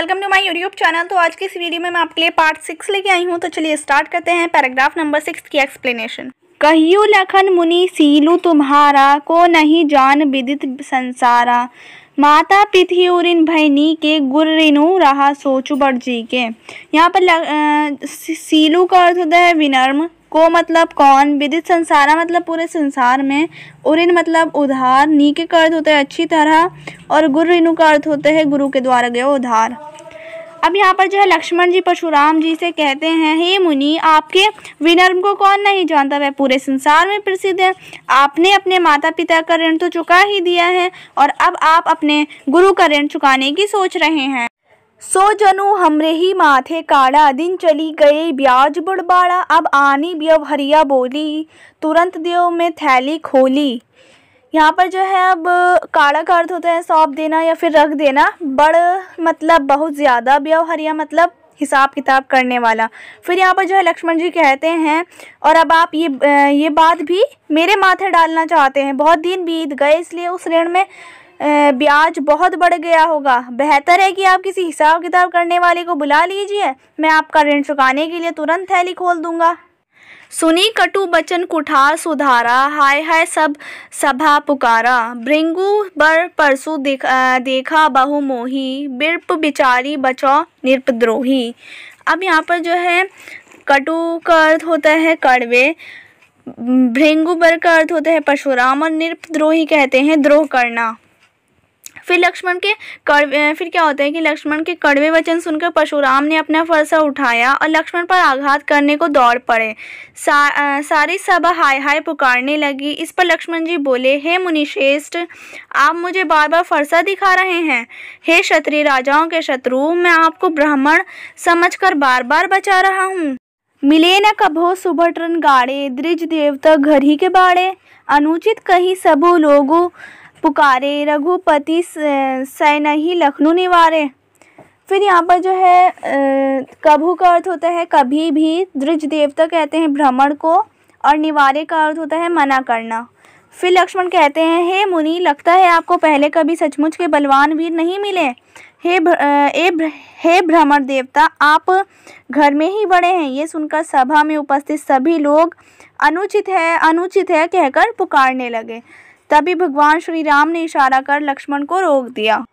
welcome to my YouTube channel तो आज की इस वीडियो में मैं आपके लिए पार्ट सिक्स लेके आई हूँ तो चलिए स्टार्ट करते हैं पैराग्राफ नंबर सिक्स की एक्सप्लेनेशन कहियो लखन मुनि सीलू तुम्हारा को नहीं जान विदित संसारा माता पिथियोरिन भैनी के गुर्रिनु रहा सोचु जी के यहाँ पर लग, आ, सीलू का अर्थ होता है विनर्म को मतलब कौन विदित संसारा मतलब पूरे संसार में उरिन मतलब उधार नी के अर्थ होते हैं अच्छी तरह और गुरु रिनु का अर्थ होते हैं गुरु के द्वारा गया उधार अब यहाँ पर जो है लक्ष्मण जी परशुराम जी से कहते हैं हे मुनि आपके विनर्म को कौन नहीं जानता वह पूरे संसार में प्रसिद्ध है आपने अपने माता पिता का ऋण तो चुका ही दिया है और अब आप अपने गुरु का ऋण चुकाने की सोच रहे हैं सो जनु हमरे ही माथे काड़ा दिन चली गए ब्याज बुड़बाड़ा अब आनी हरिया बोली तुरंत देव में थैली खोली यहाँ पर जो है अब काड़ा का अर्थ होता है सौंप देना या फिर रख देना बड़ मतलब बहुत ज़्यादा ब्यौहरिया मतलब हिसाब किताब करने वाला फिर यहाँ पर जो है लक्ष्मण जी कहते हैं और अब आप ये ये बात भी मेरे माथे डालना चाहते हैं बहुत दिन बीत गए इसलिए उस ऋण में ब्याज बहुत बढ़ गया होगा बेहतर है कि आप किसी हिसाब किताब करने वाले को बुला लीजिए मैं आपका ऋण चुकाने के लिए तुरंत थैली खोल दूँगा सुनी कटु बचन कुठार सुधारा हाय हाय सब सभा पुकारा भृंगु बर परसु देखा, देखा बहु मोही बिरप बिचारी बचो निरपद्रोही अब यहाँ पर जो है कटु का अर्थ होता है कड़वे बर का अर्थ होता है परशुराम और निरपद्रोही कहते हैं द्रोह करना फिर लक्ष्मण के कड़वे फिर क्या होता है कि लक्ष्मण के कड़वे वचन सुनकर परशुराम ने अपना फरसा उठाया और लक्ष्मण पर आघात करने को दौड़ पड़े सा, आ, सारी सभा हाय हाय पुकारने लगी इस पर लक्ष्मण जी बोले हे मुनिश्रेष्ठ आप मुझे बार बार फरसा दिखा रहे हैं हे क्षत्रिय राजाओं के शत्रु मैं आपको ब्राह्मण कर बार बार बचा रहा हूँ मिले न कभो सुभटन गाड़े द्रिज देवता घर ही के बाड़े अनुचित कही सबो लोगों पुकारे रघुपति सैनही लखनऊ निवारे फिर यहाँ पर जो है कभू का अर्थ होता है कभी भी दृज देवता कहते हैं भ्रमण को और निवारे का अर्थ होता है मना करना फिर लक्ष्मण कहते हैं हे मुनि लगता है आपको पहले कभी सचमुच के बलवान वीर नहीं मिले हे भ्र, ए भ्र, हे भ्रमण देवता आप घर में ही बड़े हैं ये सुनकर सभा में उपस्थित सभी लोग अनुचित है अनुचित है कहकर पुकारने लगे तभी भगवान श्री राम ने इशारा कर लक्ष्मण को रोक दिया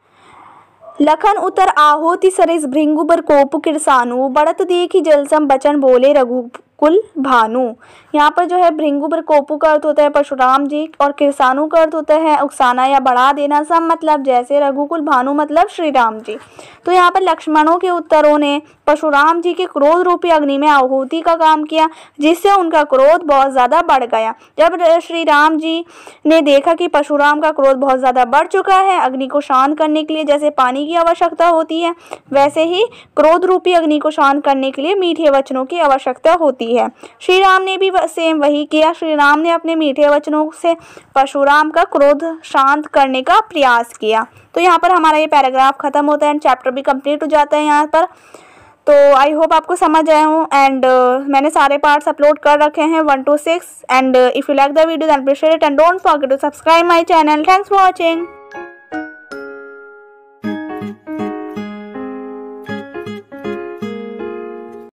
लखन उतर आहोति सरिस भृंगु बर कोप किरसानु बढ़त देखी जलसम बचन बोले रघु कुल भानु यहाँ पर जो है भृंगु प्रकोपु का अर्थ होता है परशुराम जी और किसानु का अर्थ होता है उकसाना या बढ़ा देना सब मतलब जैसे रघुकुल भानु मतलब श्री राम जी तो यहाँ पर लक्ष्मणों के उत्तरों ने परशुराम जी के क्रोध रूपी अग्नि में आहूति का काम किया जिससे उनका क्रोध बहुत ज़्यादा बढ़ गया जब श्री राम जी ने देखा कि परशुराम का क्रोध बहुत ज़्यादा बढ़ चुका है अग्नि को शांत करने के लिए जैसे पानी की आवश्यकता होती है वैसे ही क्रोध रूपी अग्नि को शांत करने के लिए मीठे वचनों की आवश्यकता होती होती है श्री राम ने भी सेम वही किया श्री राम ने अपने मीठे वचनों से परशुराम का क्रोध शांत करने का प्रयास किया तो यहाँ पर हमारा ये पैराग्राफ खत्म होता है चैप्टर भी कंप्लीट हो जाता है यहाँ पर तो आई होप आपको समझ आए हूँ एंड मैंने सारे पार्ट्स अपलोड कर रखे हैं one two six and if you like the video then and don't forget to subscribe my channel thanks for watching